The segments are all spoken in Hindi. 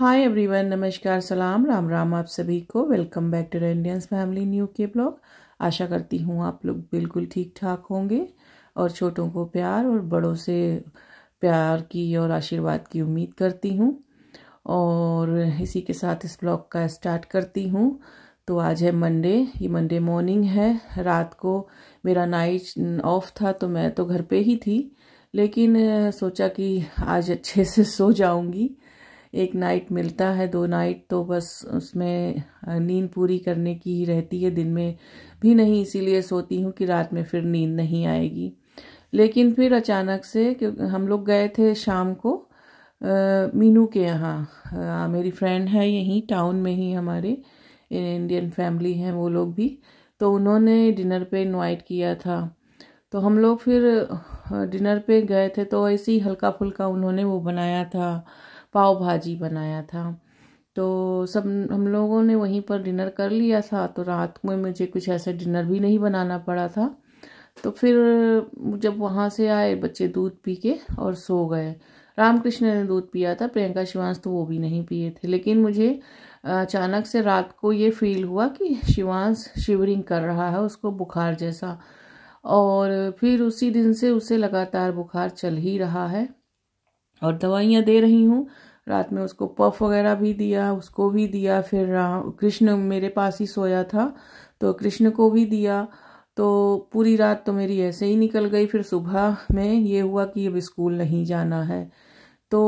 हाय एवरीवन नमस्कार सलाम राम राम आप सभी को welcome back to the Indians family new के ब्लॉग आशा करती हूँ आप लोग बिल्कुल ठीक ठाक होंगे और छोटों को प्यार और बड़ों से प्यार की और आशीर्वाद की उम्मीद करती हूँ और इसी के साथ इस ब्लॉग का स्टार्ट करती हूँ तो आज है मंडे ये मंडे मॉर्निंग है रात को मेरा नाइट ऑफ था तो मैं तो घर पर ही थी लेकिन सोचा कि आज अच्छे से सो जाऊँगी एक नाइट मिलता है दो नाइट तो बस उसमें नींद पूरी करने की ही रहती है दिन में भी नहीं इसीलिए सोती हूँ कि रात में फिर नींद नहीं आएगी लेकिन फिर अचानक से क्योंकि हम लोग गए थे शाम को मीनू के यहाँ मेरी फ्रेंड है यहीं टाउन में ही हमारे इंडियन फैमिली हैं वो लोग भी तो उन्होंने डिनर पे इनवाइट किया था तो हम लोग फिर डिनर पे गए थे तो ऐसे ही हल्का फुल्का उन्होंने वो बनाया था पाव भाजी बनाया था तो सब हम लोगों ने वहीं पर डिनर कर लिया था तो रात में मुझे कुछ ऐसा डिनर भी नहीं बनाना पड़ा था तो फिर जब वहाँ से आए बच्चे दूध पी के और सो गए रामकृष्ण ने दूध पिया था प्रियंका शिवांश तो वो भी नहीं पिए थे लेकिन मुझे अचानक से रात को ये फील हुआ कि शिवांश शिवरिंग कर रहा है उसको बुखार जैसा और फिर उसी दिन से उसे लगातार बुखार चल ही रहा है और दवाइयाँ दे रही हूँ रात में उसको पफ वगैरह भी दिया उसको भी दिया फिर कृष्ण मेरे पास ही सोया था तो कृष्ण को भी दिया तो पूरी रात तो मेरी ऐसे ही निकल गई फिर सुबह में ये हुआ कि अब स्कूल नहीं जाना है तो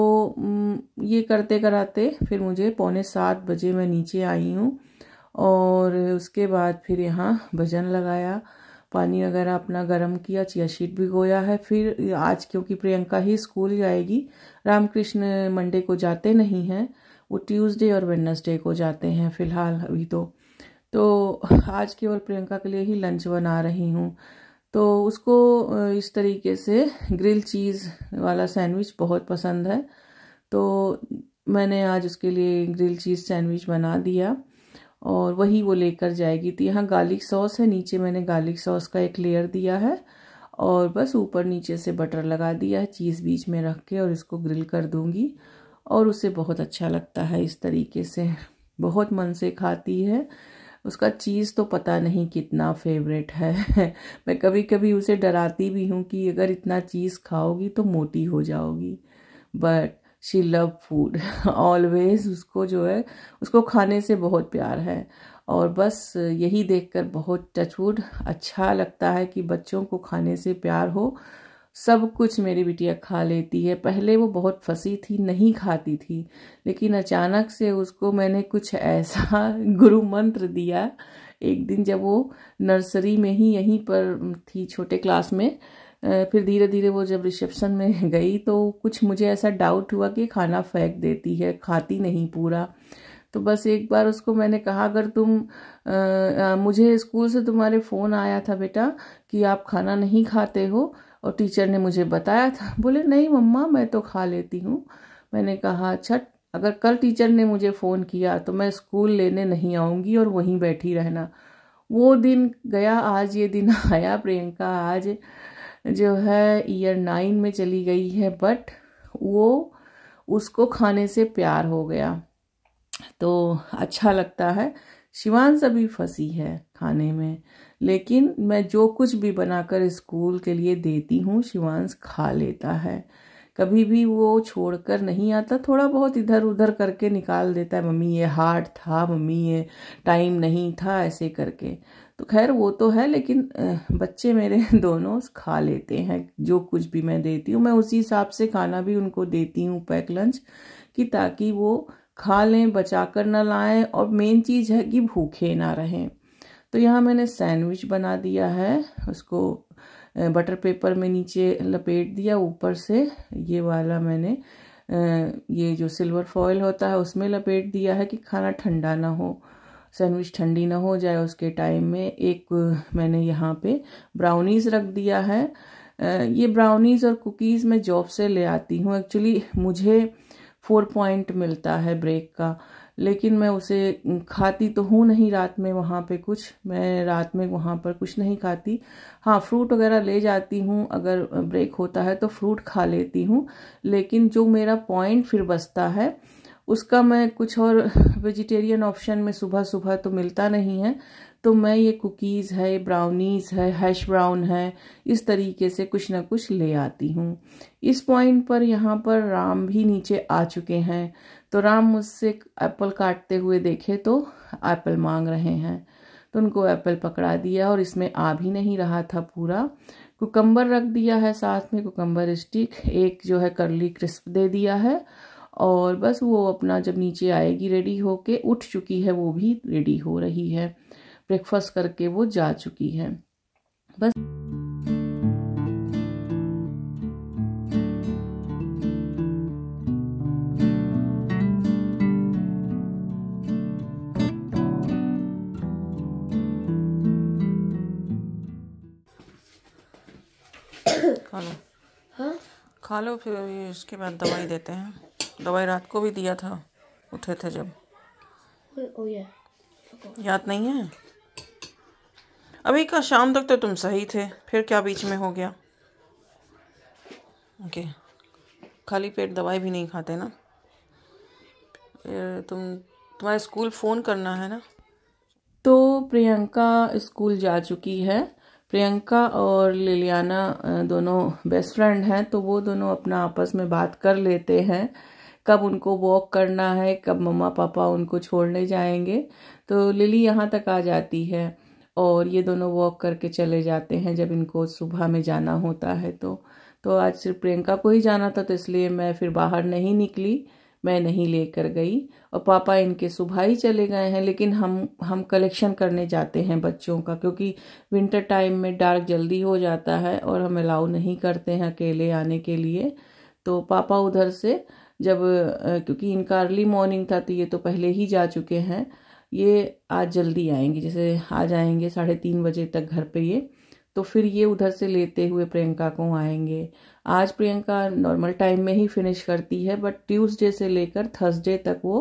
ये करते कराते फिर मुझे पौने सात बजे मैं नीचे आई हूँ और उसके बाद फिर यहाँ भजन लगाया पानी वगैरह अपना गर्म किया चिया शीट भी गोया है फिर आज क्योंकि प्रियंका ही स्कूल जाएगी रामकृष्ण मंडे को जाते नहीं हैं वो ट्यूसडे और वेडनेसडे को जाते हैं फिलहाल अभी तो तो आज केवल प्रियंका के लिए ही लंच बना रही हूँ तो उसको इस तरीके से ग्रिल चीज़ वाला सैंडविच बहुत पसंद है तो मैंने आज उसके लिए ग्रिल चीज़ सैंडविच बना दिया और वही वो लेकर जाएगी तो यहाँ गार्लिक सॉस है नीचे मैंने गार्लिक सॉस का एक लेयर दिया है और बस ऊपर नीचे से बटर लगा दिया है चीज़ बीच में रख के और इसको ग्रिल कर दूँगी और उसे बहुत अच्छा लगता है इस तरीके से बहुत मन से खाती है उसका चीज़ तो पता नहीं कितना फेवरेट है मैं कभी कभी उसे डराती भी हूँ कि अगर इतना चीज़ खाओगी तो मोटी हो जाओगी but she love food always उसको जो है उसको खाने से बहुत प्यार है और बस यही देखकर बहुत टचवुड अच्छा लगता है कि बच्चों को खाने से प्यार हो सब कुछ मेरी बिटिया खा लेती है पहले वो बहुत फंसी थी नहीं खाती थी लेकिन अचानक से उसको मैंने कुछ ऐसा गुरु मंत्र दिया एक दिन जब वो नर्सरी में ही यहीं पर थी छोटे क्लास में फिर धीरे धीरे वो जब रिसेप्शन में गई तो कुछ मुझे ऐसा डाउट हुआ कि खाना फेंक देती है खाती नहीं पूरा तो बस एक बार उसको मैंने कहा अगर तुम आ, मुझे स्कूल से तुम्हारे फ़ोन आया था बेटा कि आप खाना नहीं खाते हो और टीचर ने मुझे बताया था बोले नहीं मम्मा मैं तो खा लेती हूँ मैंने कहा अच्छा अगर कल टीचर ने मुझे फ़ोन किया तो मैं स्कूल लेने नहीं आऊँगी और वहीं बैठी रहना वो दिन गया आज ये दिन आया प्रियंका आज जो है ईयर नाइन में चली गई है बट वो उसको खाने से प्यार हो गया तो अच्छा लगता है शिवान अभी फंसी है खाने में लेकिन मैं जो कुछ भी बनाकर स्कूल के लिए देती हूँ शिवांश खा लेता है कभी भी वो छोड़कर नहीं आता थोड़ा बहुत इधर उधर करके निकाल देता है मम्मी ये हार्ड था मम्मी ये टाइम नहीं था ऐसे करके तो खैर वो तो है लेकिन बच्चे मेरे दोनों खा लेते हैं जो कुछ भी मैं देती हूँ मैं उसी हिसाब से खाना भी उनको देती हूँ पैक लंच कि ताकि वो खा लें बचा कर ना लाएं और मेन चीज़ है कि भूखे ना रहें तो यहाँ मैंने सैंडविच बना दिया है उसको बटर पेपर में नीचे लपेट दिया ऊपर से ये वाला मैंने ये जो सिल्वर फॉयल होता है उसमें लपेट दिया है कि खाना ठंडा ना हो सैंडविच ठंडी ना हो जाए उसके टाइम में एक मैंने यहाँ पे ब्राउनीज़ रख दिया है ये ब्राउनीज़ और कुकीज़ मैं जॉब से ले आती हूँ एक्चुअली मुझे फोर पॉइंट मिलता है ब्रेक का लेकिन मैं उसे खाती तो हूँ नहीं रात में वहाँ पे कुछ मैं रात में वहाँ पर कुछ नहीं खाती हाँ फ्रूट वगैरह ले जाती हूँ अगर ब्रेक होता है तो फ्रूट खा लेती हूँ लेकिन जो मेरा पॉइंट फिर बचता है उसका मैं कुछ और वेजिटेरियन ऑप्शन में सुबह सुबह तो मिलता नहीं है तो मैं ये कुकीज़ है ब्राउनीज़ है हैश ब्राउन है इस तरीके से कुछ ना कुछ ले आती हूँ इस पॉइंट पर यहाँ पर राम भी नीचे आ चुके हैं तो राम मुझसे एप्पल काटते हुए देखे तो एप्पल मांग रहे हैं तो उनको एप्पल पकड़ा दिया और इसमें आ भी नहीं रहा था पूरा कुकम्बर रख दिया है साथ में कुकम्बर स्टिक एक जो है करली क्रिस्प दे दिया है और बस वो अपना जब नीचे आएगी रेडी हो के उठ चुकी है वो भी रेडी हो रही है ब्रेकफास्ट करके वो जा चुकी है बस खा लो हाँ? खा लो फिर उसके बाद दवाई देते हैं दवाई रात को भी दिया था उठे थे जब याद नहीं है अभी का शाम तक तो तुम सही थे फिर क्या बीच में हो गया ओके खाली पेट दवाई भी नहीं खाते ना तुम तुम्हारे स्कूल फ़ोन करना है ना तो प्रियंका स्कूल जा चुकी है प्रियंका और लिलियाना दोनों बेस्ट फ्रेंड हैं तो वो दोनों अपना आपस में बात कर लेते हैं कब उनको वॉक करना है कब मम्मा पापा उनको छोड़ने जाएंगे तो लिली यहाँ तक आ जाती है और ये दोनों वॉक करके चले जाते हैं जब इनको सुबह में जाना होता है तो तो आज सिर्फ प्रियंका को ही जाना था तो इसलिए मैं फिर बाहर नहीं निकली मैं नहीं लेकर गई और पापा इनके सुबह ही चले गए हैं लेकिन हम हम कलेक्शन करने जाते हैं बच्चों का क्योंकि विंटर टाइम में डार्क जल्दी हो जाता है और हम अलाउ नहीं करते हैं अकेले आने के लिए तो पापा उधर से जब क्योंकि इनका अर्ली मॉर्निंग था तो ये तो पहले ही जा चुके हैं ये आज जल्दी आएंगे जैसे आज जाएंगे साढ़े तीन बजे तक घर पे ये तो फिर ये उधर से लेते हुए प्रियंका को आएंगे आज प्रियंका नॉर्मल टाइम में ही फिनिश करती है बट ट्यूसडे से लेकर थर्सडे तक वो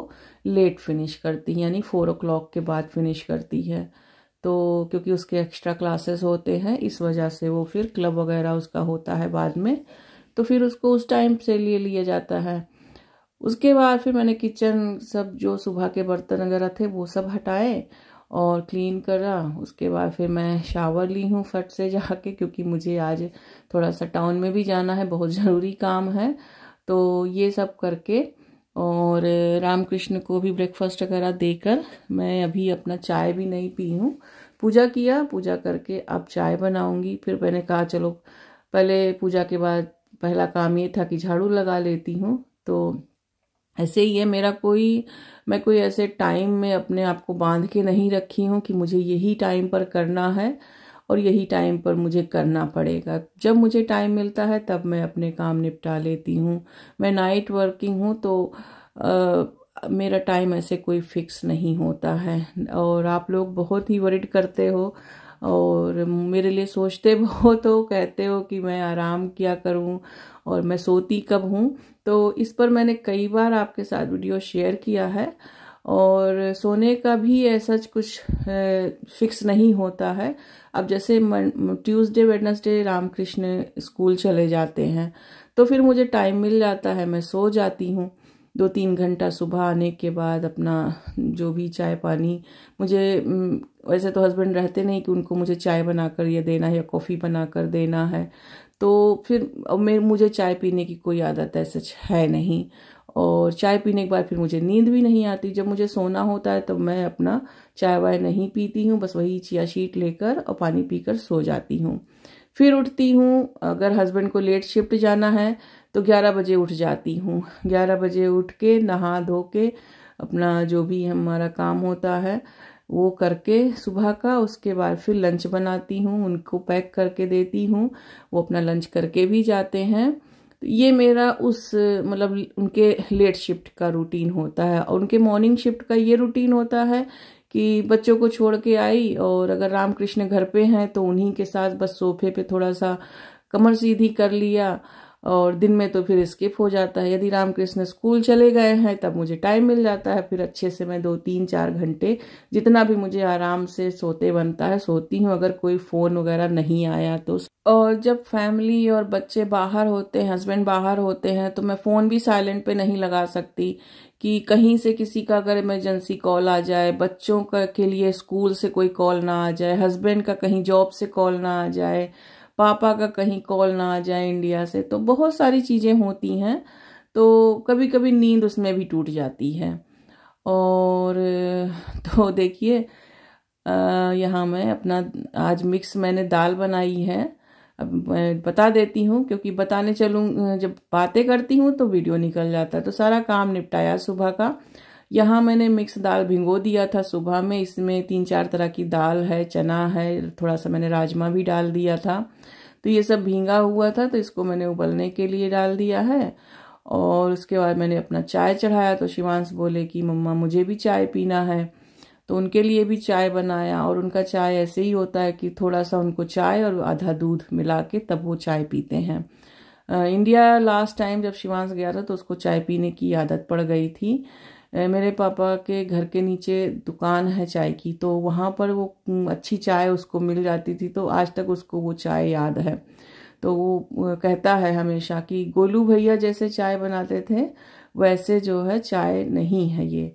लेट फिनिश करती है यानी फ़ोर ओ के बाद फिनिश करती है तो क्योंकि उसके एक्स्ट्रा क्लासेस होते हैं इस वजह से वो फिर क्लब वगैरह उसका होता है बाद में तो फिर उसको उस टाइम से लिए लिया जाता है उसके बाद फिर मैंने किचन सब जो सुबह के बर्तन वगैरह थे वो सब हटाए और क्लीन करा उसके बाद फिर मैं शावर ली हूँ फट से जाके क्योंकि मुझे आज थोड़ा सा टाउन में भी जाना है बहुत ज़रूरी काम है तो ये सब करके और रामकृष्ण को भी ब्रेकफास्ट वगैरह देकर मैं अभी अपना चाय भी नहीं पी हूँ पूजा किया पूजा करके अब चाय बनाऊँगी फिर मैंने कहा चलो पहले पूजा के बाद पहला काम ये था कि झाड़ू लगा लेती हूँ तो ऐसे ही ये मेरा कोई मैं कोई ऐसे टाइम में अपने आप को बांध के नहीं रखी हूँ कि मुझे यही टाइम पर करना है और यही टाइम पर मुझे करना पड़ेगा जब मुझे टाइम मिलता है तब मैं अपने काम निपटा लेती हूँ मैं नाइट वर्किंग हूँ तो आ, मेरा टाइम ऐसे कोई फिक्स नहीं होता है और आप लोग बहुत ही वरिड करते हो और मेरे लिए सोचते बहुत हो कहते हो कि मैं आराम किया करूं और मैं सोती कब हूं तो इस पर मैंने कई बार आपके साथ वीडियो शेयर किया है और सोने का भी ऐसा कुछ फिक्स नहीं होता है अब जैसे ट्यूसडे वेडनेसडे रामकृष्ण स्कूल चले जाते हैं तो फिर मुझे टाइम मिल जाता है मैं सो जाती हूँ दो तीन घंटा सुबह आने के बाद अपना जो भी चाय पानी मुझे वैसे तो हस्बैंड रहते नहीं कि उनको मुझे चाय बनाकर या देना है या कॉफ़ी बनाकर देना है तो फिर मेरे मुझे चाय पीने की कोई आदत है सच है नहीं और चाय पीने के बाद फिर मुझे नींद भी नहीं आती जब मुझे सोना होता है तो मैं अपना चाय वाय नहीं पीती हूँ बस वही चिया शीट लेकर और पानी पीकर सो जाती हूँ फिर उठती हूँ अगर हस्बैंड को लेट शिफ्ट जाना है तो 11 बजे उठ जाती हूँ 11 बजे उठ के नहा धो के अपना जो भी हमारा काम होता है वो करके सुबह का उसके बाद फिर लंच बनाती हूँ उनको पैक करके देती हूँ वो अपना लंच करके भी जाते हैं तो ये मेरा उस मतलब उनके लेट शिफ्ट का रूटीन होता है और उनके मॉर्निंग शिफ्ट का ये रूटीन होता है कि बच्चों को छोड़ के आई और अगर रामकृष्ण घर पे हैं तो उन्हीं के साथ बस सोफे पे थोड़ा सा कमर सीधी कर लिया और दिन में तो फिर स्किप हो जाता है यदि रामकृष्ण स्कूल चले गए हैं तब मुझे टाइम मिल जाता है फिर अच्छे से मैं दो तीन चार घंटे जितना भी मुझे आराम से सोते बनता है सोती हूँ अगर कोई फ़ोन वगैरह नहीं आया तो और जब फैमिली और बच्चे बाहर होते हैं हस्बैंड बाहर होते हैं तो मैं फ़ोन भी साइलेंट पे नहीं लगा सकती कि कहीं से किसी का अगर इमरजेंसी कॉल आ जाए बच्चों का के लिए स्कूल से कोई कॉल ना आ जाए हस्बैंड का कहीं जॉब से कॉल ना आ जाए पापा का कहीं कॉल ना आ जाए इंडिया से तो बहुत सारी चीज़ें होती हैं तो कभी कभी नींद उसमें भी टूट जाती है और तो देखिए यहाँ मैं अपना आज मिक्स मैंने दाल बनाई है अब मैं बता देती हूँ क्योंकि बताने चलूँ जब बातें करती हूँ तो वीडियो निकल जाता है तो सारा काम निपटाया सुबह का यहाँ मैंने मिक्स दाल भिंगो दिया था सुबह में इसमें तीन चार तरह की दाल है चना है थोड़ा सा मैंने राजमा भी डाल दिया था तो ये सब भींगा हुआ था तो इसको मैंने उबलने के लिए डाल दिया है और उसके बाद मैंने अपना चाय चढ़ाया तो शिवांश बोले कि मम्मा मुझे भी चाय पीना है तो उनके लिए भी चाय बनाया और उनका चाय ऐसे ही होता है कि थोड़ा सा उनको चाय और आधा दूध मिला के तब वो चाय पीते हैं इंडिया लास्ट टाइम जब शिवांश गया था तो उसको चाय पीने की आदत पड़ गई थी मेरे पापा के घर के नीचे दुकान है चाय की तो वहाँ पर वो अच्छी चाय उसको मिल जाती थी तो आज तक उसको वो चाय याद है तो वो कहता है हमेशा कि गोलू भैया जैसे चाय बनाते थे वैसे जो है चाय नहीं है ये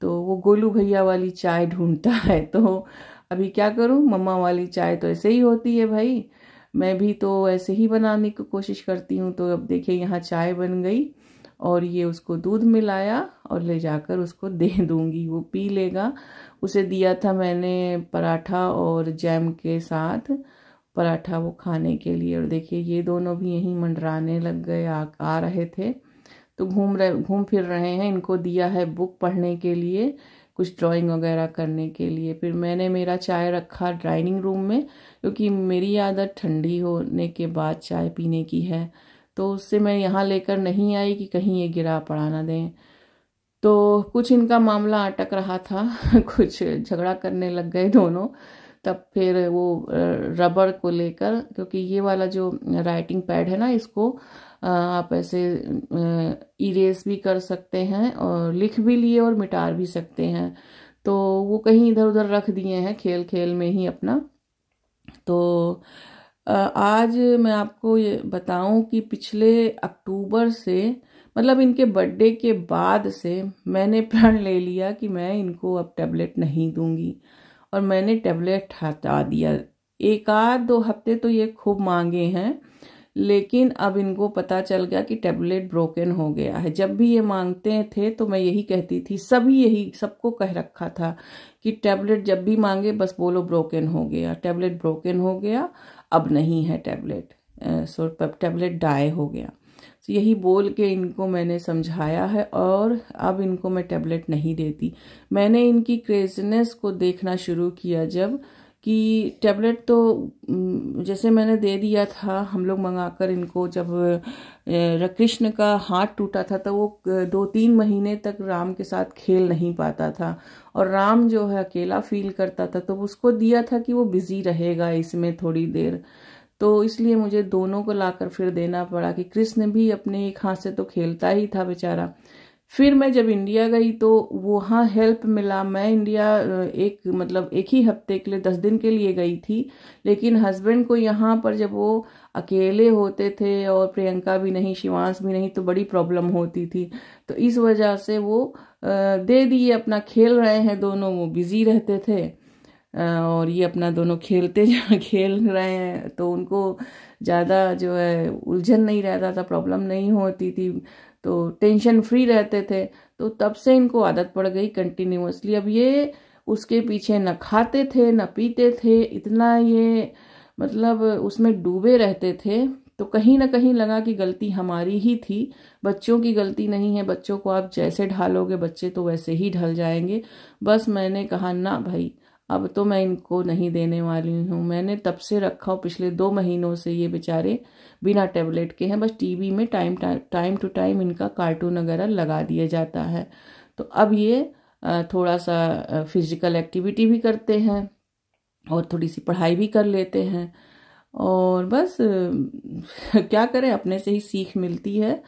तो वो गोलू भैया वाली चाय ढूंढता है तो अभी क्या करूँ मम्मा वाली चाय तो ऐसे ही होती है भाई मैं भी तो ऐसे ही बनाने की कोशिश करती हूँ तो अब देखिए यहाँ चाय बन गई और ये उसको दूध मिलाया और ले जाकर उसको दे दूंगी वो पी लेगा उसे दिया था मैंने पराठा और जैम के साथ पराठा वो खाने के लिए और देखिए ये दोनों भी यहीं मंडराने लग गए आ, आ रहे थे तो घूम रहे घूम फिर रहे हैं इनको दिया है बुक पढ़ने के लिए कुछ ड्राइंग वगैरह करने के लिए फिर मैंने मेरा चाय रखा डाइनिंग रूम में क्योंकि मेरी आदत ठंडी होने के बाद चाय पीने की है तो उससे मैं यहाँ लेकर नहीं आई कि कहीं ये गिरा पड़ा ना दें तो कुछ इनका मामला अटक रहा था कुछ झगड़ा करने लग गए दोनों तब फिर वो रबड़ को लेकर क्योंकि ये वाला जो राइटिंग पैड है ना इसको आप ऐसे इरेज भी कर सकते हैं और लिख भी लिए और मिटा भी सकते हैं तो वो कहीं इधर उधर रख दिए हैं खेल खेल में ही अपना तो आज मैं आपको ये बताऊं कि पिछले अक्टूबर से मतलब इनके बर्थडे के बाद से मैंने प्रण ले लिया कि मैं इनको अब टैबलेट नहीं दूंगी और मैंने टैबलेट हटा दिया एक आध दो हफ्ते तो ये खूब मांगे हैं लेकिन अब इनको पता चल गया कि टैबलेट ब्रोकन हो गया है जब भी ये मांगते थे तो मैं यही कहती थी सभी यही सबको कह रखा था कि टैबलेट जब भी मांगे बस बोलो ब्रोकन हो गया टैबलेट ब्रोकन हो गया अब नहीं है टैबलेट सो टैबलेट डाय हो गया तो यही बोल के इनको मैंने समझाया है और अब इनको मैं टैबलेट नहीं देती मैंने इनकी क्रेजनेस को देखना शुरू किया जब कि टैबलेट तो जैसे मैंने दे दिया था हम लोग मंगाकर इनको जब कृष्ण का हाथ टूटा था तो वो दो तीन महीने तक राम के साथ खेल नहीं पाता था और राम जो है अकेला फील करता था तो उसको दिया था कि वो बिज़ी रहेगा इसमें थोड़ी देर तो इसलिए मुझे दोनों को लाकर फिर देना पड़ा कि कृष्ण भी अपने एक हाथ से तो खेलता ही था बेचारा फिर मैं जब इंडिया गई तो वहाँ हेल्प मिला मैं इंडिया एक मतलब एक ही हफ्ते के लिए दस दिन के लिए गई थी लेकिन हस्बैंड को यहाँ पर जब वो अकेले होते थे और प्रियंका भी नहीं शिवांश भी नहीं तो बड़ी प्रॉब्लम होती थी तो इस वजह से वो दे दिए अपना खेल रहे हैं दोनों वो बिज़ी रहते थे और ये अपना दोनों खेलते खेल रहे हैं तो उनको ज़्यादा जो है उलझन नहीं रहता था प्रॉब्लम नहीं होती थी तो टेंशन फ्री रहते थे तो तब से इनको आदत पड़ गई कंटिन्यूसली अब ये उसके पीछे न खाते थे न पीते थे इतना ये मतलब उसमें डूबे रहते थे तो कहीं ना कहीं लगा कि गलती हमारी ही थी बच्चों की गलती नहीं है बच्चों को आप जैसे ढालोगे बच्चे तो वैसे ही ढल जाएंगे बस मैंने कहा ना भाई अब तो मैं इनको नहीं देने वाली हूँ मैंने तब से रखा हूँ पिछले दो महीनों से ये बेचारे बिना टेबलेट के हैं बस टीवी में टाइम टाइम टू टाइम इनका कार्टून वगैरह लगा दिया जाता है तो अब ये थोड़ा सा फिज़िकल एक्टिविटी भी करते हैं और थोड़ी सी पढ़ाई भी कर लेते हैं और बस क्या करें अपने से ही सीख मिलती है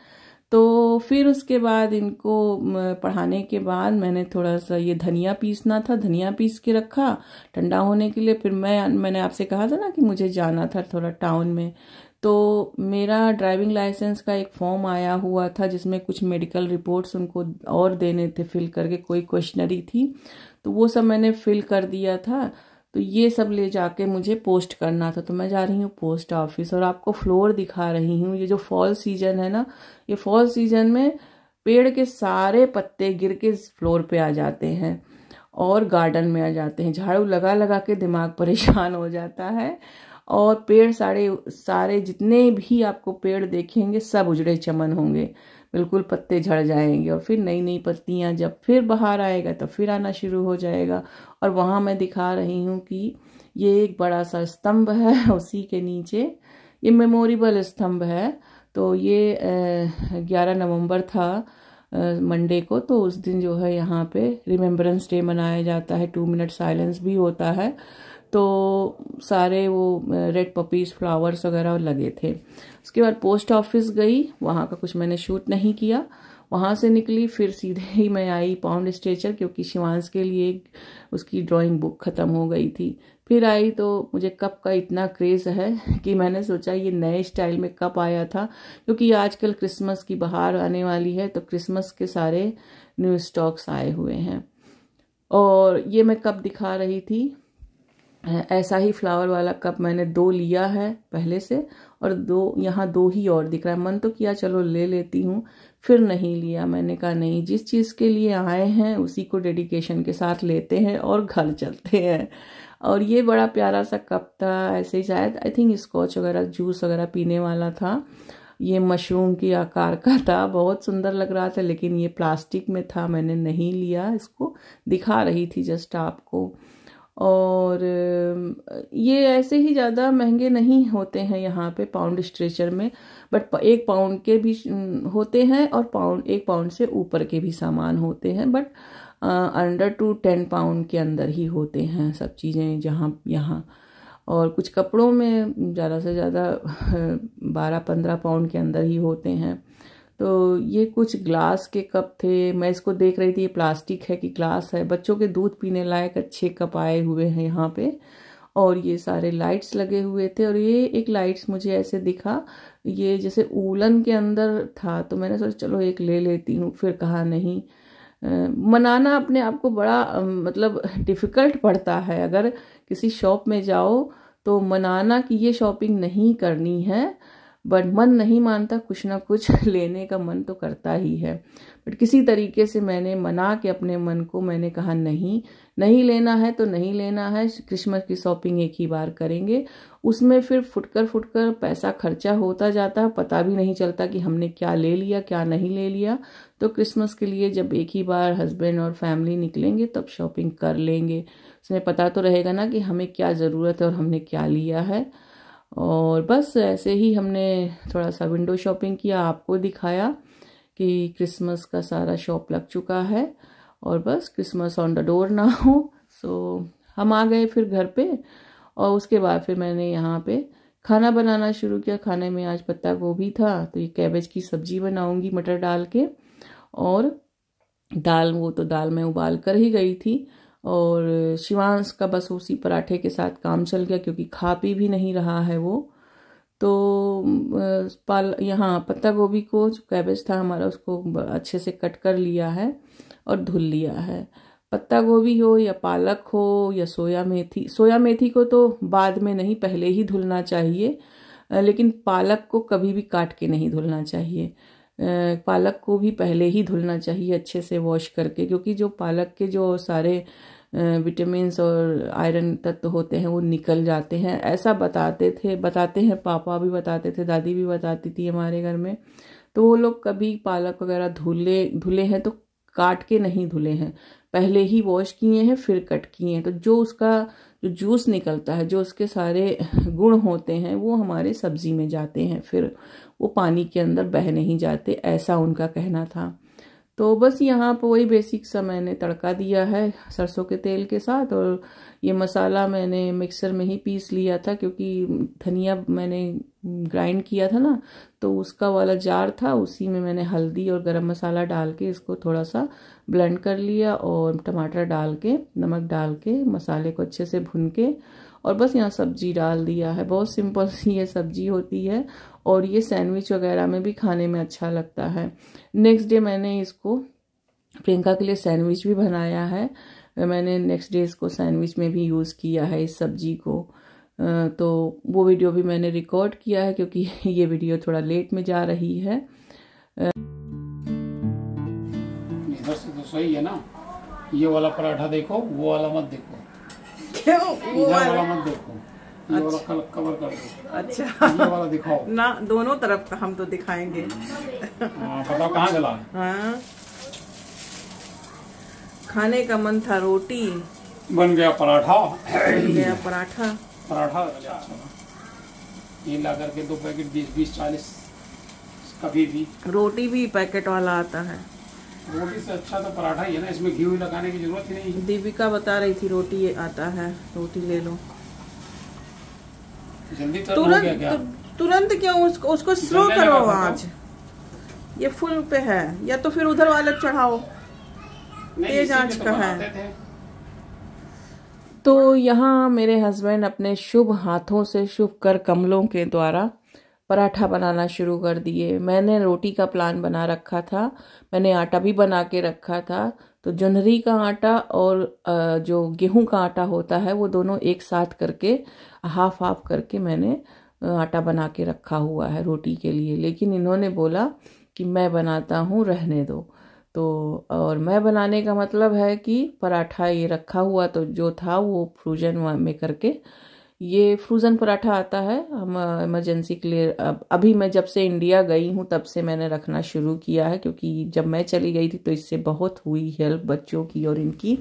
तो फिर उसके बाद इनको पढ़ाने के बाद मैंने थोड़ा सा ये धनिया पीसना था धनिया पीस के रखा ठंडा होने के लिए फिर मैं मैंने आपसे कहा था ना कि मुझे जाना था थोड़ा टाउन में तो मेरा ड्राइविंग लाइसेंस का एक फॉर्म आया हुआ था जिसमें कुछ मेडिकल रिपोर्ट्स उनको और देने थे फिल करके कोई क्वेश्चनरी थी तो वो सब मैंने फिल कर दिया था तो ये सब ले जाके मुझे पोस्ट करना था तो मैं जा रही हूँ पोस्ट ऑफिस और आपको फ्लोर दिखा रही हूँ ये जो फॉल सीजन है ना ये फॉल सीजन में पेड़ के सारे पत्ते गिर के फ्लोर पे आ जाते हैं और गार्डन में आ जाते हैं झाड़ू लगा लगा के दिमाग परेशान हो जाता है और पेड़ सारे सारे जितने भी आपको पेड़ देखेंगे सब उजड़े चमन होंगे बिल्कुल पत्ते झड़ जाएंगे और फिर नई नई पत्तियाँ जब फिर बाहर आएगा तो फिर आना शुरू हो जाएगा और वहाँ मैं दिखा रही हूँ कि ये एक बड़ा सा स्तंभ है उसी के नीचे ये मेमोरेबल स्तंभ है तो ये ग्यारह नवंबर था मंडे को तो उस दिन जो है यहाँ पे रिमेम्बरेंस डे मनाया जाता है टू मिनट साइलेंस भी होता है तो सारे वो रेड पपीज़ फ्लावर्स वगैरह लगे थे उसके बाद पोस्ट ऑफिस गई वहाँ का कुछ मैंने शूट नहीं किया वहाँ से निकली फिर सीधे ही मैं आई पाउंड स्ट्रेचर क्योंकि शिवांश के लिए उसकी ड्राइंग बुक ख़त्म हो गई थी फिर आई तो मुझे कप का इतना क्रेज़ है कि मैंने सोचा ये नए स्टाइल में कप आया था क्योंकि आजकल क्रिसमस की बाहर आने वाली है तो क्रिसमस के सारे न्यू स्टॉक्स आए हुए हैं और ये मैं कप दिखा रही थी ऐसा ही फ्लावर वाला कप मैंने दो लिया है पहले से और दो यहाँ दो ही और दिख रहा है मन तो किया चलो ले लेती हूँ फिर नहीं लिया मैंने कहा नहीं जिस चीज़ के लिए आए हैं उसी को डेडिकेशन के साथ लेते हैं और घर चलते हैं और ये बड़ा प्यारा सा कप था ऐसे ही शायद आई थिंक स्कॉच वगैरह जूस वगैरह पीने वाला था ये मशरूम के आकार का था बहुत सुंदर लग रहा था लेकिन ये प्लास्टिक में था मैंने नहीं लिया इसको दिखा रही थी जस्ट आपको और ये ऐसे ही ज़्यादा महंगे नहीं होते हैं यहाँ पे पाउंड स्ट्रेचर में बट एक पाउंड के भी होते हैं और पाउंड एक पाउंड से ऊपर के भी सामान होते हैं but under two ten pound के अंदर ही होते हैं सब चीज़ें जहाँ यहाँ और कुछ कपड़ों में ज़्यादा से ज़्यादा बारह पंद्रह पाउंड के अंदर ही होते हैं तो ये कुछ ग्लास के कप थे मैं इसको देख रही थी ये प्लास्टिक है कि ग्लास है बच्चों के दूध पीने लायक अच्छे कप आए हुए हैं यहाँ पे और ये सारे लाइट्स लगे हुए थे और ये एक लाइट्स मुझे ऐसे दिखा ये जैसे ऊलन के अंदर था तो मैंने सोचा चलो एक ले लेती हूँ फिर कहा नहीं मनाना अपने आप को बड़ा मतलब डिफ़िकल्ट पड़ता है अगर किसी शॉप में जाओ तो मनाना कि ये शॉपिंग नहीं करनी है बट मन नहीं मानता कुछ ना कुछ लेने का मन तो करता ही है बट किसी तरीके से मैंने मना के अपने मन को मैंने कहा नहीं नहीं लेना है तो नहीं लेना है क्रिसमस की शॉपिंग एक ही बार करेंगे उसमें फिर फुटकर फुटकर पैसा खर्चा होता जाता है पता भी नहीं चलता कि हमने क्या ले लिया क्या नहीं ले लिया तो क्रिसमस के लिए जब एक ही बार हस्बैंड और फैमिली निकलेंगे तब शॉपिंग कर लेंगे उसमें पता तो रहेगा ना कि हमें क्या ज़रूरत है और हमने क्या लिया है और बस ऐसे ही हमने थोड़ा सा विंडो शॉपिंग किया आपको दिखाया कि क्रिसमस का सारा शॉप लग चुका है और बस क्रिसमस ऑन द डोर ना हो सो हम आ गए फिर घर पे और उसके बाद फिर मैंने यहाँ पे खाना बनाना शुरू किया खाने में आज पत्ता गोभी था तो ये कैबेज की सब्जी बनाऊंगी मटर डाल के और दाल वो तो दाल मैं उबाल कर ही गई थी और शिवांश का बस उसी पराठे के साथ काम चल गया क्योंकि खा पी भी नहीं रहा है वो तो पाल यहाँ पत्ता गोभी को जो कैबेज था हमारा उसको अच्छे से कट कर लिया है और धुल लिया है पत्ता गोभी हो या पालक हो या सोया मेथी सोया मेथी को तो बाद में नहीं पहले ही धुलना चाहिए लेकिन पालक को कभी भी काट के नहीं धुलना चाहिए पालक को भी पहले ही धुलना चाहिए अच्छे से वॉश करके क्योंकि जो पालक के जो सारे विटामिन और आयरन तत्व होते हैं वो निकल जाते हैं ऐसा बताते थे बताते हैं पापा भी बताते थे दादी भी बताती थी हमारे घर में तो वो लोग कभी पालक वगैरह धुले धुले हैं तो काट के नहीं धुले हैं पहले ही वॉश किए हैं फिर कट किए हैं तो जो उसका जो जूस निकलता है जो उसके सारे गुण होते हैं वो हमारे सब्जी में जाते हैं फिर वो पानी के अंदर बह नहीं जाते ऐसा उनका कहना था तो बस यहाँ पर वही बेसिक सा मैंने तड़का दिया है सरसों के तेल के साथ और ये मसाला मैंने मिक्सर में ही पीस लिया था क्योंकि धनिया मैंने ग्राइंड किया था ना तो उसका वाला जार था उसी में मैंने हल्दी और गरम मसाला डाल के इसको थोड़ा सा ब्लेंड कर लिया और टमाटर डाल के नमक डाल के मसाले को अच्छे से भून के और बस यहाँ सब्जी डाल दिया है बहुत सिंपल सी ये सब्जी होती है और ये सैंडविच वगैरह में भी खाने में अच्छा लगता है नेक्स्ट डे मैंने इसको प्रियंका के लिए सैंडविच भी बनाया है मैंने नेक्स्ट डे इसको सैंडविच में भी यूज़ किया है इस सब्जी को तो वो वीडियो भी मैंने रिकॉर्ड किया है क्योंकि ये वीडियो थोड़ा लेट में जा रही है तो सही है ना ये वाला पराठा देखो वो वाला मत देखो क्यों वो वाला मत देखो अच्छा कवर कर अच्छा ये वाला दिखाओ ना दोनों तरफ का हम तो दिखाएंगे हाँ। हाँ, बताओ कहाँ चला हाँ। खाने का मन था रोटी बन गया पराठा बन गया पराठा पराठा अच्छा ये ला करके दो पैकेट बीस बीस चालीस कभी भी रोटी भी पैकेट वाला आता है रोटी से अच्छा तो पराठा ही है ना इसमें घी लगाने की जरूरत ही नहीं दीपिका बता रही थी रोटी ये आता है रोटी ले लो जल्दी तुरंत तुरंत क्यों उसको उसको स्लो करो आज ये फुल पे है या तो फिर उधर वाला चढ़ाओ तेज आंच तो का है तो यहाँ मेरे हस्बैंड अपने शुभ हाथों से शुभ कर कमलों के द्वारा पराठा बनाना शुरू कर दिए मैंने रोटी का प्लान बना रखा था मैंने आटा भी बना के रखा था तो जन्हरी का आटा और जो गेहूं का आटा होता है वो दोनों एक साथ करके हाफ हाफ करके मैंने आटा बना के रखा हुआ है रोटी के लिए लेकिन इन्होंने बोला कि मैं बनाता हूँ रहने दो तो और मैं बनाने का मतलब है कि पराठा ये रखा हुआ तो जो था वो फ्रूजन में करके ये फ्रोज़न पराठा आता है हम इमरजेंसी के लिए अब अभी मैं जब से इंडिया गई हूँ तब से मैंने रखना शुरू किया है क्योंकि जब मैं चली गई थी तो इससे बहुत हुई हेल्प बच्चों की और इनकी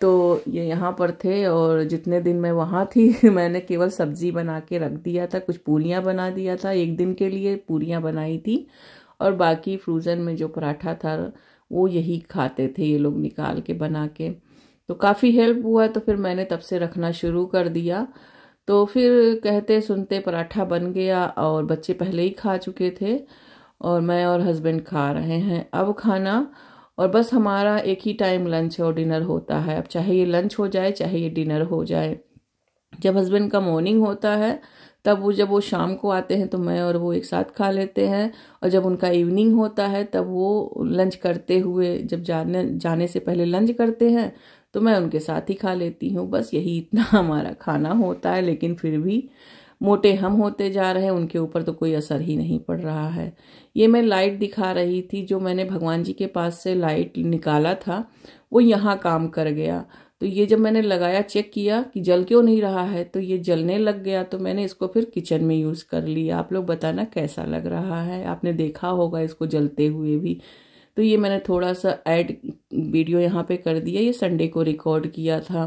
तो ये यहाँ पर थे और जितने दिन मैं वहाँ थी मैंने केवल सब्ज़ी बना के रख दिया था कुछ पूरियाँ बना दिया था एक दिन के लिए पूरियाँ बनाई थी और बाकी फ्रोज़न में जो पराठा था वो यही खाते थे ये लोग निकाल के बना के तो काफ़ी हेल्प हुआ तो फिर मैंने तब से रखना शुरू कर दिया तो फिर कहते सुनते पराठा बन गया और बच्चे पहले ही खा चुके थे और मैं और हस्बैंड खा रहे हैं अब खाना और बस हमारा एक ही टाइम लंच और डिनर होता है अब चाहे ये लंच हो जाए चाहे ये डिनर हो जाए जब हस्बैंड का मॉर्निंग होता है तब वो जब वो शाम को आते हैं तो मैं और वो एक साथ खा लेते हैं और जब उनका इवनिंग होता है तब वो लंच करते हुए जब जाने जाने से पहले लंच करते हैं तो मैं उनके साथ ही खा लेती हूँ बस यही इतना हमारा खाना होता है लेकिन फिर भी मोटे हम होते जा रहे हैं उनके ऊपर तो कोई असर ही नहीं पड़ रहा है ये मैं लाइट दिखा रही थी जो मैंने भगवान जी के पास से लाइट निकाला था वो यहाँ काम कर गया तो ये जब मैंने लगाया चेक किया कि जल क्यों नहीं रहा है तो ये जलने लग गया तो मैंने इसको फिर किचन में यूज़ कर लिया आप लोग बताना कैसा लग रहा है आपने देखा होगा इसको जलते हुए भी तो ये मैंने थोड़ा सा ऐड वीडियो यहाँ पे कर दिया ये संडे को रिकॉर्ड किया था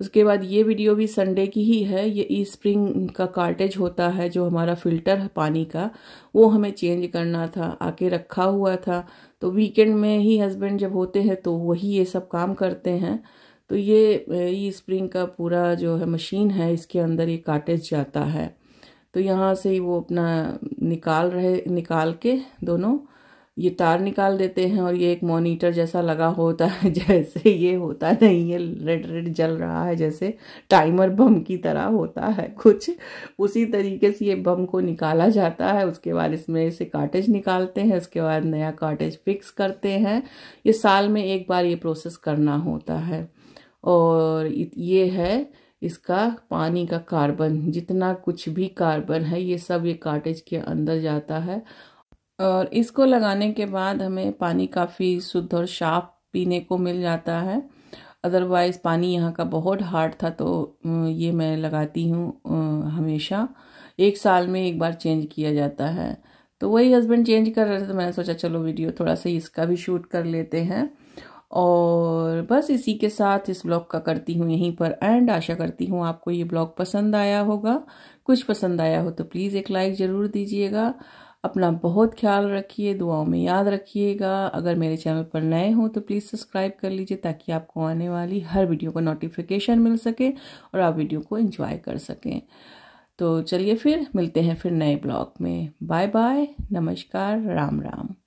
उसके बाद ये वीडियो भी संडे की ही है ये ई स्प्रिंग का कार्टेज होता है जो हमारा फ़िल्टर है पानी का वो हमें चेंज करना था आके रखा हुआ था तो वीकेंड में ही हस्बैंड जब होते हैं तो वही ये सब काम करते हैं तो ये ई स्प्रिंग का पूरा जो है मशीन है इसके अंदर ये काटेज जाता है तो यहाँ से ही वो अपना निकाल रहे निकाल के दोनों ये तार निकाल देते हैं और ये एक मॉनिटर जैसा लगा होता है जैसे ये होता नहीं है रेड रेड जल रहा है जैसे टाइमर बम की तरह होता है कुछ उसी तरीके से ये बम को निकाला जाता है उसके बाद इसमें से काटेज निकालते हैं उसके बाद नया काटेज फिक्स करते हैं ये साल में एक बार ये प्रोसेस करना होता है और ये है इसका पानी का कार्बन जितना कुछ भी कार्बन है ये सब ये काटेज के अंदर जाता है और इसको लगाने के बाद हमें पानी काफ़ी शुद्ध और साफ पीने को मिल जाता है अदरवाइज़ पानी यहाँ का बहुत हार्ड था तो ये मैं लगाती हूँ हमेशा एक साल में एक बार चेंज किया जाता है तो वही हस्बैंड चेंज कर रहे थे तो मैंने सोचा चलो वीडियो थोड़ा सा इसका भी शूट कर लेते हैं और बस इसी के साथ इस ब्लॉग का करती हूँ यहीं पर एंड आशा करती हूँ आपको ये ब्लॉग पसंद आया होगा कुछ पसंद आया हो तो प्लीज़ एक लाइक ज़रूर दीजिएगा अपना बहुत ख्याल रखिए दुआओं में याद रखिएगा अगर मेरे चैनल पर नए हों तो प्लीज़ सब्सक्राइब कर लीजिए ताकि आपको आने वाली हर वीडियो का नोटिफिकेशन मिल सके और आप वीडियो को एंजॉय कर सकें तो चलिए फिर मिलते हैं फिर नए ब्लॉग में बाय बाय नमस्कार राम राम